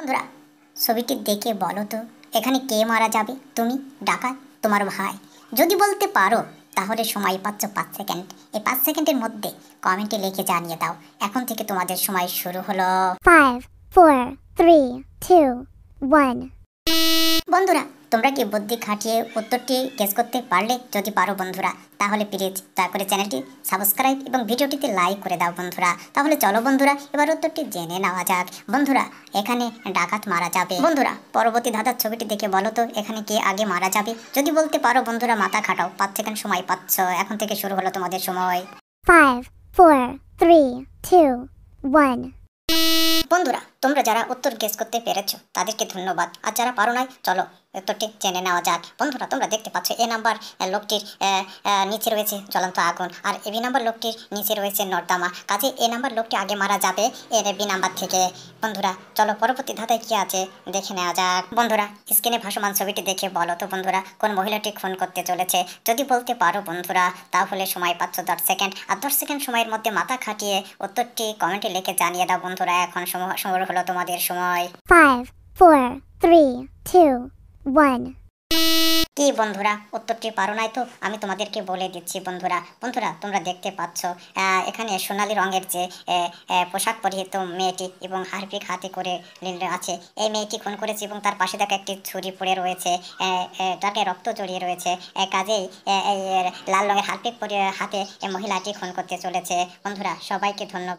বন্ধুরা ছবিটি দেখে বলো তো এখানে কে মারা যাবে তুমি ডাকা তোমার ভাই যদি বলতে পারো তাহলে সময় পাচ্ছ পাঁচ সেকেন্ড এই পাঁচ সেকেন্ডের মধ্যে কমেন্টে লিখে জানিয়ে দাও এখন থেকে তোমাদের সময় শুরু হলো five four three two one বন্ধুরা তোমরা কি বুদ্ধি খাটিয়ে উত্তরটি গেস করতে পারলে যদি পারো বন্ধুরা তাহলে প্লিজ দয়া করে চ্যানেলটি সাবস্ক্রাইব এবং ভিডিওটিতে লাইক করে দাও বন্ধুরা তাহলে চলো বন্ধুরা এবার উত্তরটি জেনে নেওয়া যাক বন্ধুরা এখানে ডাকাত মারা যাবে বন্ধুরা পরবর্তী ধাঁধার ছবিটি দেখে বলো তো এখানে কে আগে মারা যাবে যদি বলতে পারো বন্ধুরা মাথা খাটাও পাঁচ সেকেন্ড সময় পাচ্ছ এখন থেকে শুরু হলো তোমাদের সময় বন্ধুরা তোমরা যারা উত্তর গেস করতে পেরেছ তাদেরকে ধন্যবাদ আর যারা পারো নাই চলো উত্তরটি জেনে নেওয়া যাক বন্ধুরা তোমরা দেখতে পাচ্ছ এ নাম্বার লোকটির নিচে রয়েছে জ্বলন্ত আগুন আর এ বি নাম্বার লোকটির নিচে রয়েছে নর্দামা কাজে এ নাম্বার লোকটি আগে মারা যাবে এর বি নাম্বার থেকে বন্ধুরা চলো পরবর্তী ধাতায় কী আছে দেখে নেওয়া যাক বন্ধুরা স্ক্রিনে ভাসমান ছবিটি দেখে বলো তো বন্ধুরা কোন মহিলাটি খুন করতে চলেছে যদি বলতে পারো বন্ধুরা তাহলে সময় পাচ্ছ দশ সেকেন্ড আর দশ সেকেন্ড সময়ের মধ্যে মাথা খাটিয়ে উত্তরটি কমেন্টে লিখে জানিয়ে দাও বন্ধুরা এখন সময় হলো তোমাদের সময় ফাইভ ফোর ওয়ান কি বন্ধুরা উত্তরটি পারো নাই তো আমি তোমাদেরকে বলে দিচ্ছি বন্ধুরা বন্ধুরা তোমরা দেখতে পাচ্ছ এখানে সোনালি রঙের যে পোশাক পরিহিত মেয়েটি এবং হারপিক হাতে করে আছে এই মেয়েটি খুন করেছে এবং তার পাশে দেখা একটি ছুরি পড়ে রয়েছে তাকে রক্ত জড়িয়ে রয়েছে কাজেই এই লাল রঙের হারপিক পরে হাতে এই মহিলাটি খুন করতে চলেছে বন্ধুরা সবাইকে ধন্যবাদ